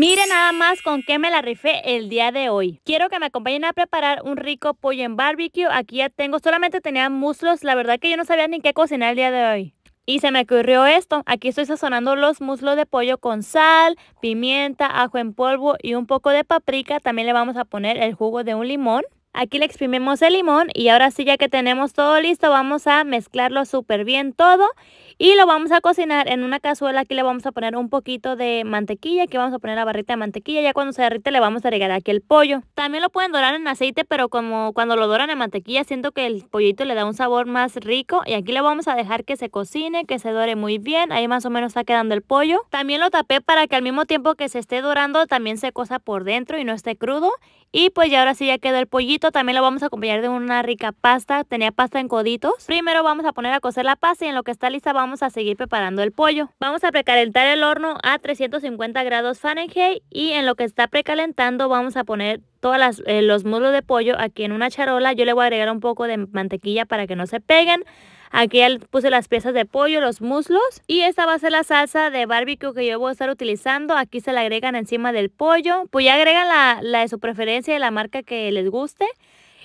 Mire nada más con qué me la rifé el día de hoy. Quiero que me acompañen a preparar un rico pollo en barbecue. Aquí ya tengo, solamente tenía muslos. La verdad que yo no sabía ni qué cocinar el día de hoy. Y se me ocurrió esto. Aquí estoy sazonando los muslos de pollo con sal, pimienta, ajo en polvo y un poco de paprika. También le vamos a poner el jugo de un limón. Aquí le exprimimos el limón y ahora sí ya que tenemos todo listo vamos a mezclarlo súper bien todo y lo vamos a cocinar en una cazuela. Aquí le vamos a poner un poquito de mantequilla, aquí vamos a poner la barrita de mantequilla. Ya cuando se derrite le vamos a agregar aquí el pollo. También lo pueden dorar en aceite, pero como cuando lo doran en mantequilla siento que el pollito le da un sabor más rico. Y aquí le vamos a dejar que se cocine, que se dore muy bien. Ahí más o menos está quedando el pollo. También lo tapé para que al mismo tiempo que se esté dorando también se cosa por dentro y no esté crudo. Y pues ya ahora sí ya quedó el pollito también lo vamos a acompañar de una rica pasta. Tenía pasta en coditos. Primero vamos a poner a cocer la pasta y en lo que está lista vamos a seguir preparando el pollo. Vamos a precalentar el horno a 350 grados Fahrenheit y en lo que está precalentando vamos a poner todos eh, los muslos de pollo aquí en una charola. Yo le voy a agregar un poco de mantequilla para que no se peguen. Aquí ya puse las piezas de pollo, los muslos. Y esta va a ser la salsa de barbecue que yo voy a estar utilizando. Aquí se la agregan encima del pollo. Pues ya agregan la, la de su preferencia y la marca que les guste.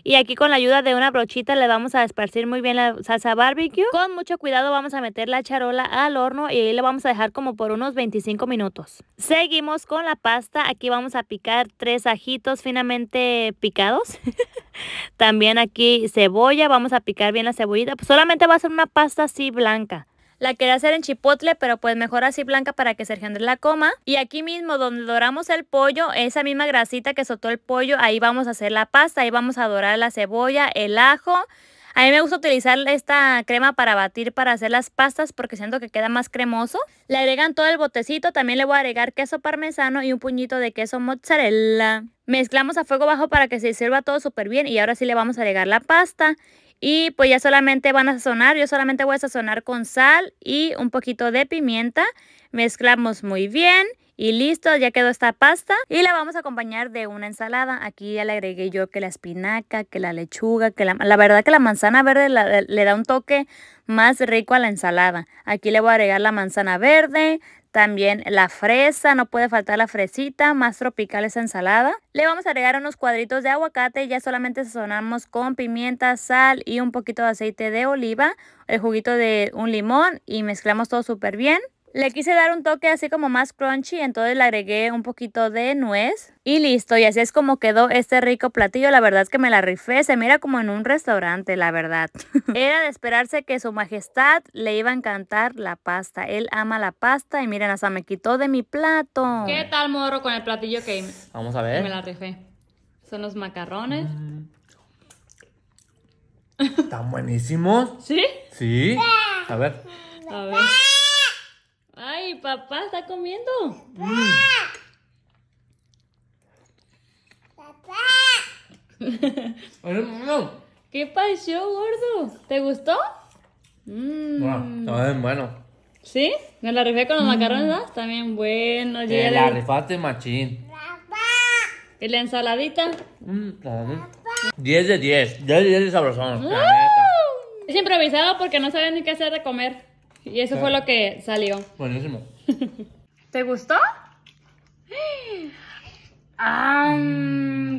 Y aquí con la ayuda de una brochita le vamos a esparcir muy bien la salsa barbecue. Con mucho cuidado vamos a meter la charola al horno y ahí le vamos a dejar como por unos 25 minutos. Seguimos con la pasta. Aquí vamos a picar tres ajitos finamente picados. También aquí cebolla. Vamos a picar bien la cebollita. Pues solamente va a ser una pasta así blanca. La quería hacer en chipotle, pero pues mejor así blanca para que se Andrés la coma. Y aquí mismo donde doramos el pollo, esa misma grasita que soltó el pollo, ahí vamos a hacer la pasta, ahí vamos a dorar la cebolla, el ajo. A mí me gusta utilizar esta crema para batir, para hacer las pastas, porque siento que queda más cremoso. Le agregan todo el botecito, también le voy a agregar queso parmesano y un puñito de queso mozzarella. Mezclamos a fuego bajo para que se sirva todo súper bien y ahora sí le vamos a agregar la pasta. Y pues ya solamente van a sazonar, yo solamente voy a sazonar con sal y un poquito de pimienta. Mezclamos muy bien. Y listo, ya quedó esta pasta y la vamos a acompañar de una ensalada. Aquí ya le agregué yo que la espinaca, que la lechuga, que la, la verdad que la manzana verde le da un toque más rico a la ensalada. Aquí le voy a agregar la manzana verde, también la fresa, no puede faltar la fresita, más tropical esa ensalada. Le vamos a agregar unos cuadritos de aguacate, ya solamente sazonamos con pimienta, sal y un poquito de aceite de oliva, el juguito de un limón y mezclamos todo súper bien. Le quise dar un toque así como más crunchy, entonces le agregué un poquito de nuez y listo. Y así es como quedó este rico platillo. La verdad es que me la rifé, se mira como en un restaurante, la verdad. Era de esperarse que su majestad le iba a encantar la pasta. Él ama la pasta y miren, hasta me quitó de mi plato. ¿Qué tal morro con el platillo que Vamos a ver. me la rifé? Son los macarrones. Mm. ¿Están buenísimos? ¿Sí? Sí. A ver. A ver papá está comiendo. Mm. Papá. Papá. ¿Qué pasó, gordo? ¿Te gustó? Mmm, Bueno, está bien bueno. ¿Sí? Me la rifé con los mm. macarrones, También bueno. Te la rifaste machín. Papá. ¿Y la ensaladita? 10 mm, de 10. 10 de 10 de sabrosón. Es improvisado porque no sabía ni qué hacer de comer. Y eso fue lo que salió. Buenísimo. ¿Te gustó? ¡Ah!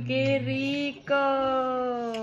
¡Qué rico!